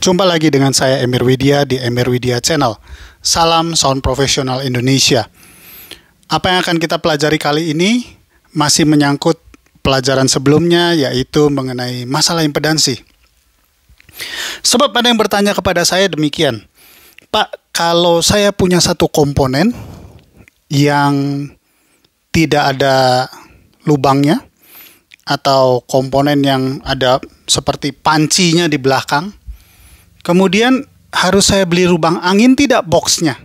Jumpa lagi dengan saya Emir Widya di Emir Widya Channel. Salam Sound Profesional Indonesia. Apa yang akan kita pelajari kali ini masih menyangkut pelajaran sebelumnya yaitu mengenai masalah impedansi. Sebab ada yang bertanya kepada saya demikian, Pak, kalau saya punya satu komponen yang tidak ada lubangnya atau komponen yang ada seperti pancinya di belakang, Kemudian harus saya beli lubang angin tidak boxnya?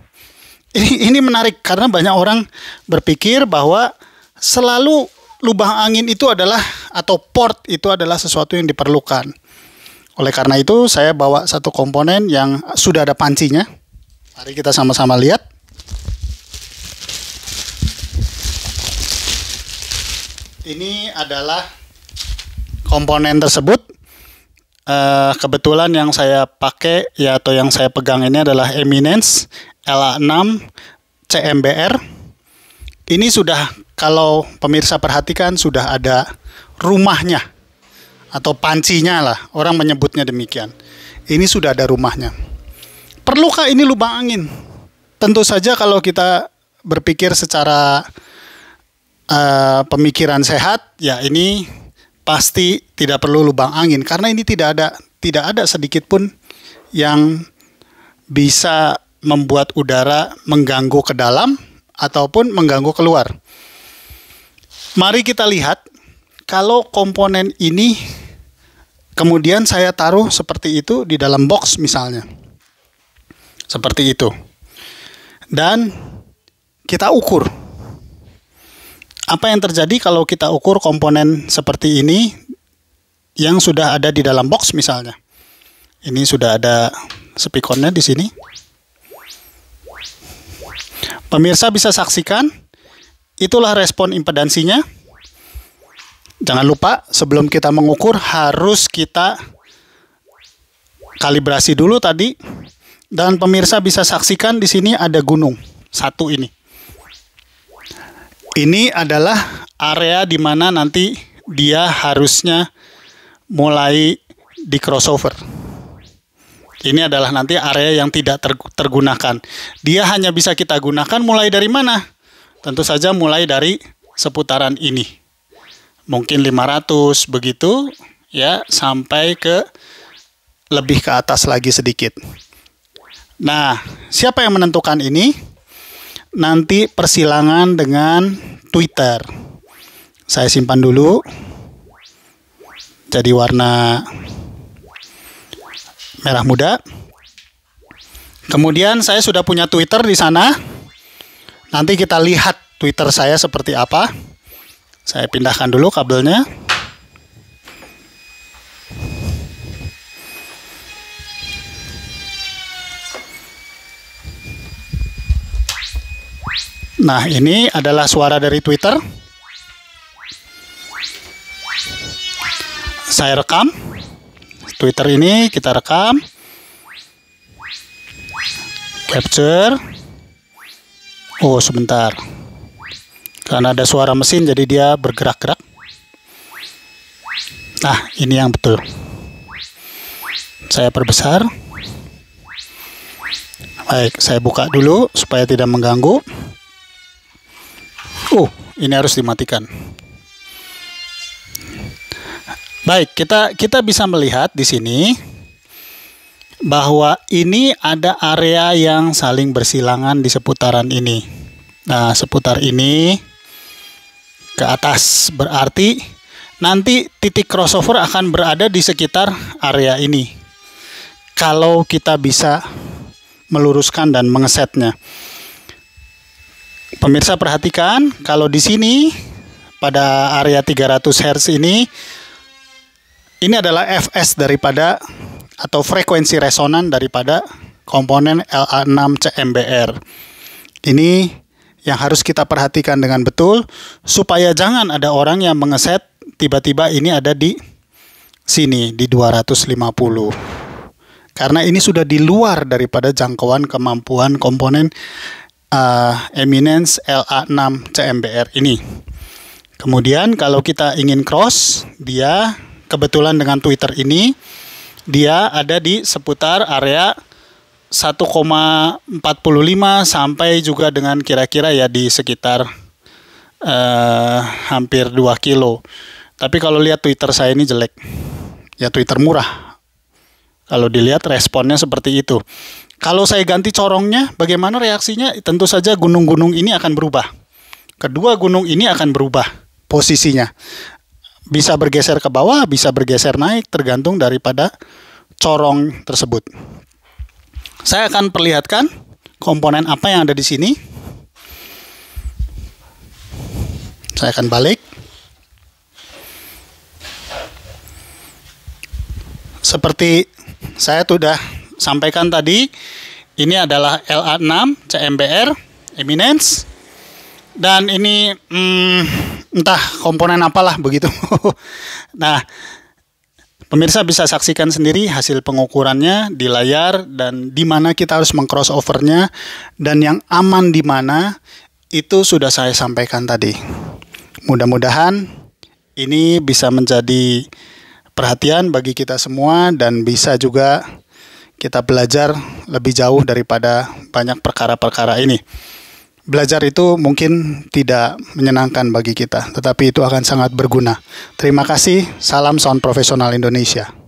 Ini, ini menarik karena banyak orang berpikir bahwa selalu lubang angin itu adalah atau port itu adalah sesuatu yang diperlukan. Oleh karena itu saya bawa satu komponen yang sudah ada pancinya. Mari kita sama-sama lihat. Ini adalah komponen tersebut. Uh, kebetulan yang saya pakai ya atau yang saya pegang ini adalah Eminence LA6 CMBR. Ini sudah kalau pemirsa perhatikan sudah ada rumahnya atau pancinya lah, orang menyebutnya demikian. Ini sudah ada rumahnya. Perlukah ini lubang angin? Tentu saja kalau kita berpikir secara uh, pemikiran sehat, ya ini pasti tidak perlu lubang angin karena ini tidak ada tidak ada sedikit pun yang bisa membuat udara mengganggu ke dalam ataupun mengganggu keluar. Mari kita lihat kalau komponen ini kemudian saya taruh seperti itu di dalam box misalnya. Seperti itu. Dan kita ukur apa yang terjadi kalau kita ukur komponen seperti ini yang sudah ada di dalam box misalnya. Ini sudah ada speakernya di sini. Pemirsa bisa saksikan, itulah respon impedansinya. Jangan lupa sebelum kita mengukur harus kita kalibrasi dulu tadi. Dan pemirsa bisa saksikan di sini ada gunung, satu ini. Ini adalah area di mana nanti dia harusnya mulai di crossover. Ini adalah nanti area yang tidak ter tergunakan. Dia hanya bisa kita gunakan mulai dari mana? Tentu saja mulai dari seputaran ini. Mungkin 500 begitu ya sampai ke lebih ke atas lagi sedikit. Nah, siapa yang menentukan ini? nanti persilangan dengan Twitter. Saya simpan dulu. Jadi warna merah muda. Kemudian saya sudah punya Twitter di sana. Nanti kita lihat Twitter saya seperti apa. Saya pindahkan dulu kabelnya. Nah, ini adalah suara dari Twitter. Saya rekam. Twitter ini kita rekam. Capture. Oh, sebentar. Karena ada suara mesin jadi dia bergerak-gerak. Nah, ini yang betul. Saya perbesar. Baik, saya buka dulu supaya tidak mengganggu. Oh, ini harus dimatikan. Baik, kita kita bisa melihat di sini bahwa ini ada area yang saling bersilangan di seputaran ini. Nah, seputar ini ke atas berarti nanti titik crossover akan berada di sekitar area ini. Kalau kita bisa meluruskan dan mengesetnya. Pemirsa perhatikan kalau di sini pada area 300 Hz ini ini adalah FS daripada atau frekuensi resonan daripada komponen LA6CMBR. Ini yang harus kita perhatikan dengan betul supaya jangan ada orang yang mengeset tiba-tiba ini ada di sini di 250. Karena ini sudah di luar daripada jangkauan kemampuan komponen uh, Eminence LA6 CMBR ini. Kemudian kalau kita ingin cross, dia kebetulan dengan Twitter ini dia ada di seputar area 1,45 sampai juga dengan kira-kira ya di sekitar uh, hampir 2 kilo. Tapi kalau lihat Twitter saya ini jelek. Ya Twitter murah. Kalau dilihat responnya seperti itu. Kalau saya ganti corongnya, bagaimana reaksinya? Tentu saja gunung-gunung ini akan berubah. Kedua gunung ini akan berubah posisinya. Bisa bergeser ke bawah, bisa bergeser naik, tergantung daripada corong tersebut. Saya akan perlihatkan komponen apa yang ada di sini. Saya akan balik. Seperti saya sudah sampaikan tadi, ini adalah LA6 CMBR Eminence dan ini hmm, entah komponen apalah begitu. nah, pemirsa bisa saksikan sendiri hasil pengukurannya di layar dan di mana kita harus mengcrossovernya dan yang aman di mana itu sudah saya sampaikan tadi. Mudah-mudahan ini bisa menjadi perhatian bagi kita semua dan bisa juga kita belajar lebih jauh daripada banyak perkara-perkara ini. Belajar itu mungkin tidak menyenangkan bagi kita, tetapi itu akan sangat berguna. Terima kasih. Salam Sound Profesional Indonesia.